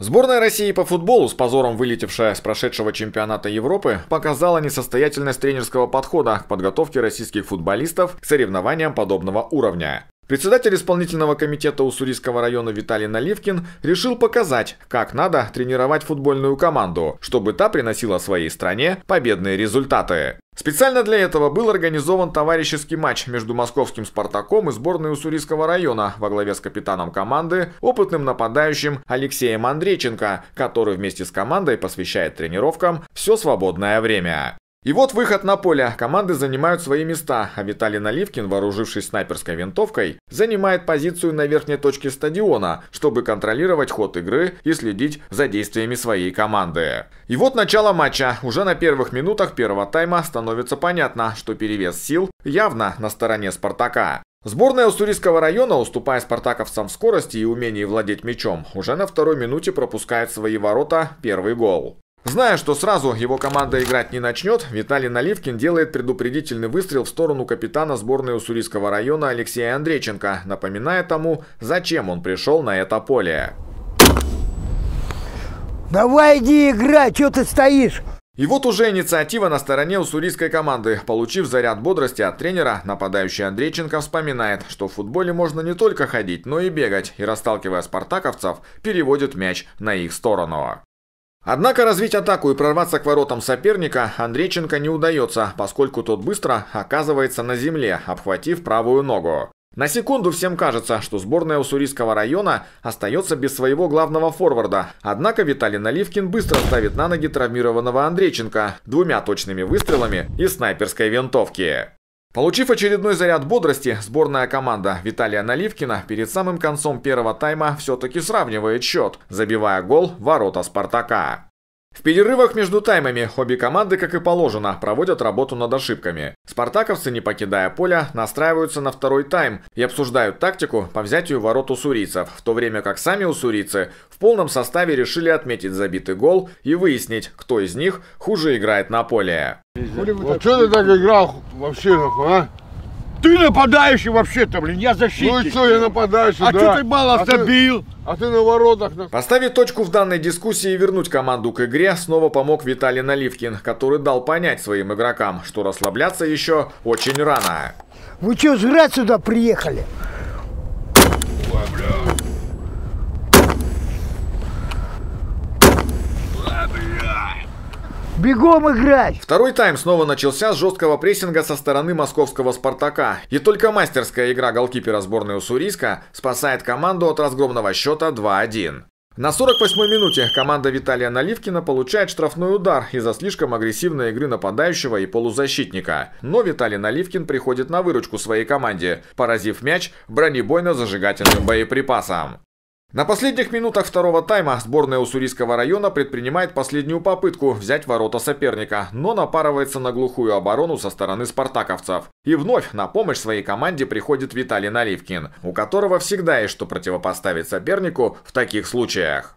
Сборная России по футболу, с позором вылетевшая с прошедшего чемпионата Европы, показала несостоятельность тренерского подхода к подготовке российских футболистов к соревнованиям подобного уровня. Председатель исполнительного комитета Уссурийского района Виталий Наливкин решил показать, как надо тренировать футбольную команду, чтобы та приносила своей стране победные результаты. Специально для этого был организован товарищеский матч между московским «Спартаком» и сборной Уссурийского района во главе с капитаном команды, опытным нападающим Алексеем Андрейченко, который вместе с командой посвящает тренировкам все свободное время. И вот выход на поле. Команды занимают свои места, а Виталий Наливкин, вооружившись снайперской винтовкой, занимает позицию на верхней точке стадиона, чтобы контролировать ход игры и следить за действиями своей команды. И вот начало матча. Уже на первых минутах первого тайма становится понятно, что перевес сил явно на стороне «Спартака». Сборная Уссурийского района, уступая спартаковцам в скорости и умении владеть мячом, уже на второй минуте пропускает свои ворота первый гол. Зная, что сразу его команда играть не начнет, Виталий Наливкин делает предупредительный выстрел в сторону капитана сборной Уссурийского района Алексея Андрейченко, напоминая тому, зачем он пришел на это поле. Давай иди играть, что ты стоишь? И вот уже инициатива на стороне уссурийской команды. Получив заряд бодрости от тренера, нападающий Андрейченко вспоминает, что в футболе можно не только ходить, но и бегать, и расталкивая спартаковцев, переводит мяч на их сторону. Однако развить атаку и прорваться к воротам соперника Андрейченко не удается, поскольку тот быстро оказывается на земле, обхватив правую ногу. На секунду всем кажется, что сборная Уссурийского района остается без своего главного форварда. Однако Виталий Наливкин быстро ставит на ноги травмированного Андрейченко двумя точными выстрелами из снайперской винтовки. Получив очередной заряд бодрости, сборная команда Виталия Наливкина перед самым концом первого тайма все-таки сравнивает счет, забивая гол в ворота «Спартака». В перерывах между таймами обе команды, как и положено, проводят работу над ошибками. Спартаковцы, не покидая поля, настраиваются на второй тайм и обсуждают тактику по взятию ворот уссурийцев, в то время как сами уссурийцы в полном составе решили отметить забитый гол и выяснить, кто из них хуже играет на поле. Ну что ты так играл вообще, нахуй, а? ты нападающий вообще-то, блин, я защитник. Ну и что, я нападающий, А да. что ты мало а забил? Ты... А ты на воротах. На... Поставить точку в данной дискуссии и вернуть команду к игре снова помог Виталий Наливкин, который дал понять своим игрокам, что расслабляться еще очень рано. Вы что, жрать сюда приехали? Ой, бля. Бегом играть! Второй тайм снова начался с жесткого прессинга со стороны московского «Спартака». И только мастерская игра голкипера сборной Уссурийска спасает команду от разгромного счета 2-1. На 48-й минуте команда Виталия Наливкина получает штрафной удар из-за слишком агрессивной игры нападающего и полузащитника. Но Виталий Наливкин приходит на выручку своей команде, поразив мяч бронебойно-зажигательным боеприпасом. На последних минутах второго тайма сборная Уссурийского района предпринимает последнюю попытку взять ворота соперника, но напарывается на глухую оборону со стороны спартаковцев. И вновь на помощь своей команде приходит Виталий Наливкин, у которого всегда есть что противопоставить сопернику в таких случаях.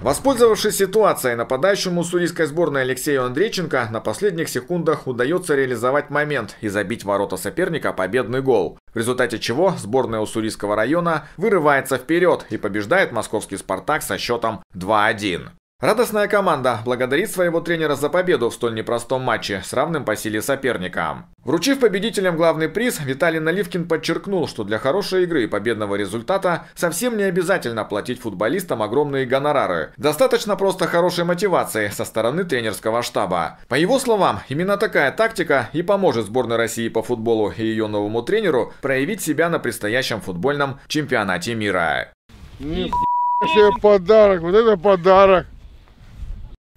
Воспользовавшись ситуацией, нападающему уссурийской сборной Алексею Андрейченко на последних секундах удается реализовать момент и забить ворота соперника победный гол в результате чего сборная Уссурийского района вырывается вперед и побеждает московский «Спартак» со счетом 2-1. Радостная команда благодарит своего тренера за победу в столь непростом матче с равным по силе соперником. Вручив победителям главный приз, Виталий Наливкин подчеркнул, что для хорошей игры и победного результата совсем не обязательно платить футболистам огромные гонорары. Достаточно просто хорошей мотивации со стороны тренерского штаба. По его словам, именно такая тактика и поможет сборной России по футболу и ее новому тренеру проявить себя на предстоящем футбольном чемпионате мира. Не, подарок, вот это подарок.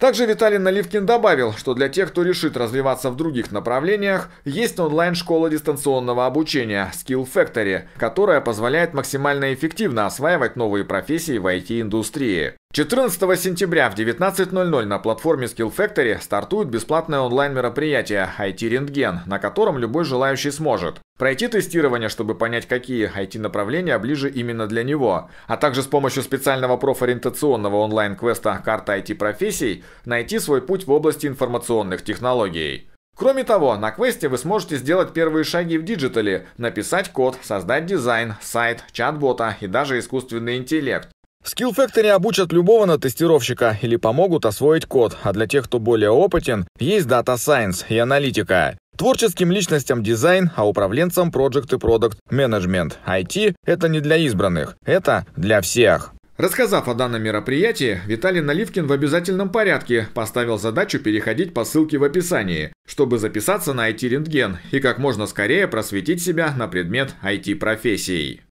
Также Виталий Наливкин добавил, что для тех, кто решит развиваться в других направлениях, есть онлайн-школа дистанционного обучения Skill Factory, которая позволяет максимально эффективно осваивать новые профессии в IT-индустрии. 14 сентября в 19.00 на платформе Skill Factory стартует бесплатное онлайн-мероприятие IT-рентген, на котором любой желающий сможет Пройти тестирование, чтобы понять, какие IT-направления ближе именно для него, а также с помощью специального профориентационного онлайн-квеста «Карта IT-профессий» найти свой путь в области информационных технологий. Кроме того, на квесте вы сможете сделать первые шаги в диджитале, написать код, создать дизайн, сайт, чат-бота и даже искусственный интеллект. В Skill Factory обучат любого на тестировщика или помогут освоить код, а для тех, кто более опытен, есть Data Science и аналитика. Творческим личностям дизайн, а управленцам проект и продукт менеджмент. IT – это не для избранных, это для всех. Рассказав о данном мероприятии, Виталий Наливкин в обязательном порядке поставил задачу переходить по ссылке в описании, чтобы записаться на IT-рентген и как можно скорее просветить себя на предмет IT-профессий.